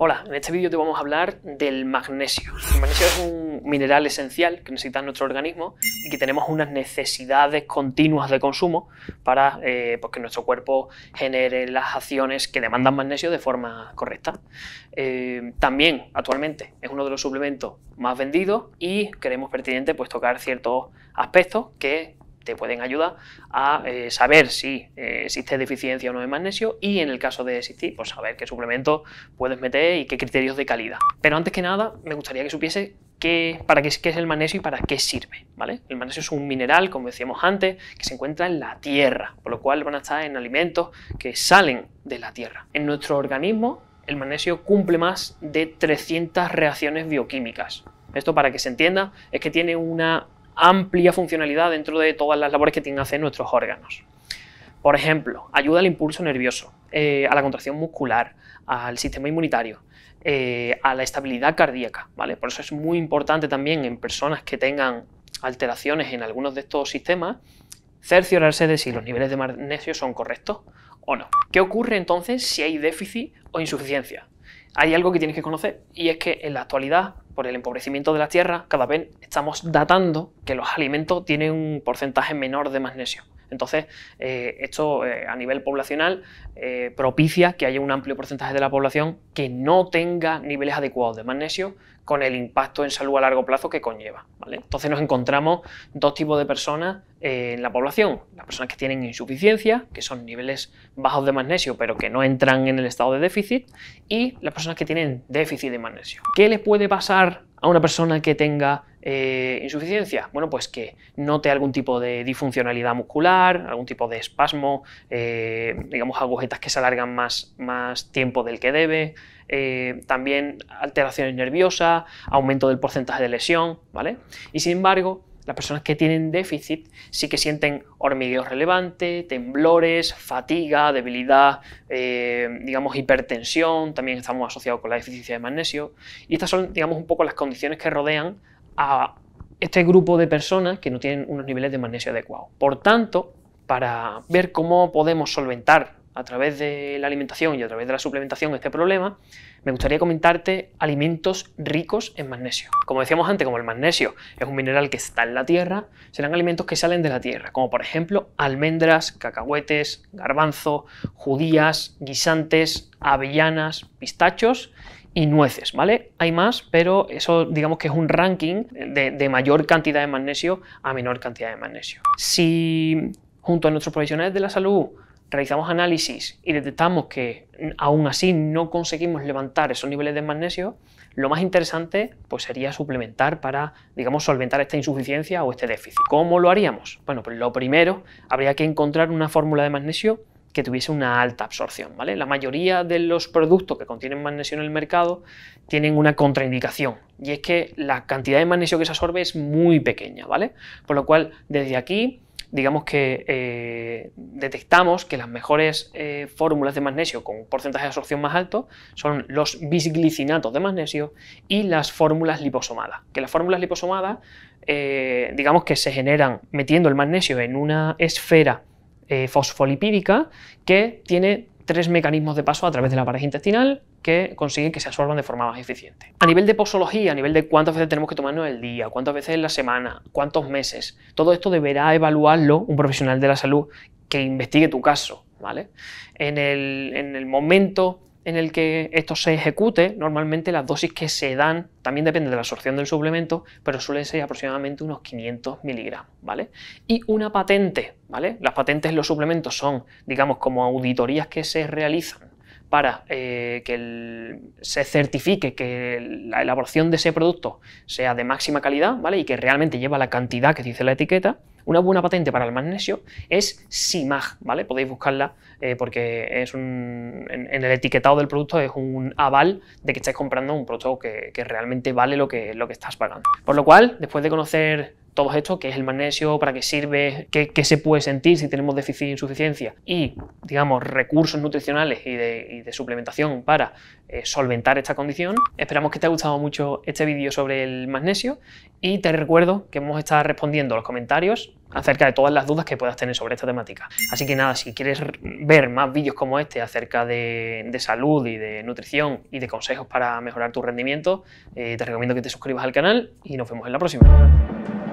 Hola, en este vídeo te vamos a hablar del magnesio. El magnesio es un mineral esencial que necesita nuestro organismo y que tenemos unas necesidades continuas de consumo para eh, pues, que nuestro cuerpo genere las acciones que demandan magnesio de forma correcta. Eh, también actualmente es uno de los suplementos más vendidos y creemos pertinente pues, tocar ciertos aspectos que te pueden ayudar a eh, saber si eh, existe deficiencia o no de magnesio y en el caso de existir, pues saber qué suplemento puedes meter y qué criterios de calidad. Pero antes que nada, me gustaría que supiese qué, para qué, es el magnesio y para qué sirve. ¿vale? El magnesio es un mineral, como decíamos antes, que se encuentra en la tierra, por lo cual van a estar en alimentos que salen de la tierra. En nuestro organismo, el magnesio cumple más de 300 reacciones bioquímicas. Esto para que se entienda es que tiene una amplia funcionalidad dentro de todas las labores que tienen que hacer nuestros órganos. Por ejemplo, ayuda al impulso nervioso, eh, a la contracción muscular, al sistema inmunitario, eh, a la estabilidad cardíaca, ¿vale? Por eso es muy importante también en personas que tengan alteraciones en algunos de estos sistemas, cerciorarse de si los niveles de magnesio son correctos o no. ¿Qué ocurre entonces si hay déficit o insuficiencia? Hay algo que tienes que conocer y es que en la actualidad por el empobrecimiento de la tierra, cada vez estamos datando que los alimentos tienen un porcentaje menor de magnesio. Entonces, eh, esto eh, a nivel poblacional eh, propicia que haya un amplio porcentaje de la población que no tenga niveles adecuados de magnesio con el impacto en salud a largo plazo que conlleva. Entonces nos encontramos dos tipos de personas en la población. Las personas que tienen insuficiencia, que son niveles bajos de magnesio pero que no entran en el estado de déficit, y las personas que tienen déficit de magnesio. ¿Qué les puede pasar a una persona que tenga eh, ¿Insuficiencia? Bueno, pues que note algún tipo de disfuncionalidad muscular, algún tipo de espasmo, eh, digamos agujetas que se alargan más, tiempo del que debe, eh, también alteraciones nerviosas, aumento del porcentaje de lesión, ¿vale? Y sin embargo, las personas que tienen déficit sí que sienten hormigueo relevante, temblores, fatiga, debilidad, digamos hipertensión, también estamos asociados con la deficiencia de magnesio. Y estas son, digamos, un poco las condiciones que rodean a este grupo de personas que no tienen unos niveles de magnesio adecuados. Por tanto, para ver cómo podemos solventar a través de la alimentación y a través de la suplementación este problema, me gustaría comentarte alimentos ricos en magnesio. Como decíamos antes, como el magnesio es un mineral que está en la tierra, serán alimentos que salen de la tierra, como por ejemplo almendras, cacahuetes, garbanzo, judías, guisantes, avellanas, pistachos y nueces, ¿vale? Hay más, pero eso digamos que es un ranking de, mayor cantidad de magnesio a menor cantidad de magnesio. Si junto a nuestros profesionales de la salud realizamos análisis y detectamos que aún así no conseguimos levantar esos niveles de magnesio, lo más interesante pues, sería suplementar para, digamos, solventar esta insuficiencia o este déficit. ¿Cómo lo haríamos? Bueno, pues lo primero, habría que encontrar una fórmula de magnesio que tuviese una alta absorción. ¿vale? La mayoría de los productos que contienen magnesio en el mercado tienen una contraindicación y es que la cantidad de magnesio que se absorbe es muy pequeña, ¿vale? Por lo cual, desde aquí, digamos que eh, detectamos que las mejores eh, fórmulas de magnesio con un porcentaje de absorción más alto son los bisglicinatos de magnesio y las fórmulas liposomadas. Que las fórmulas liposomadas, eh, digamos que se generan metiendo el magnesio en una esfera eh, fosfolipídica que tiene tres mecanismos de paso a través de la pared intestinal que consiguen que se absorban de forma más eficiente. A nivel de posología, a nivel de cuántas veces tenemos que tomarnos el día, cuántas veces en la semana, cuántos meses, todo esto deberá evaluarlo un profesional de la salud que investigue tu caso. ¿vale? En, el, en el momento en el que esto se ejecute, normalmente las dosis que se dan, también depende de la absorción del suplemento, pero suelen ser aproximadamente unos 500 miligramos, ¿vale? Y una patente, ¿vale? Las patentes en los suplementos son, digamos, como auditorías que se realizan para eh, que se certifique que la elaboración de ese producto sea de máxima calidad, ¿vale? Y que realmente lleva la cantidad que dice la etiqueta, una buena patente para el magnesio es SIMAG, ¿vale? Podéis buscarla eh, porque es un, en, el etiquetado del producto es un aval de que estáis comprando un producto que, realmente vale lo que, lo que estás pagando. Por lo cual, después de conocer todo esto, qué es el magnesio, para qué sirve, qué, se puede sentir si tenemos déficit insuficiencia y, digamos, recursos nutricionales y de, suplementación para eh, solventar esta condición. Esperamos que te haya gustado mucho este vídeo sobre el magnesio y te recuerdo que hemos estado respondiendo a los comentarios acerca de todas las dudas que puedas tener sobre esta temática. Así que nada, si quieres ver más vídeos como este acerca de, salud y de nutrición y de consejos para mejorar tu rendimiento, eh, te recomiendo que te suscribas al canal y nos vemos en la próxima.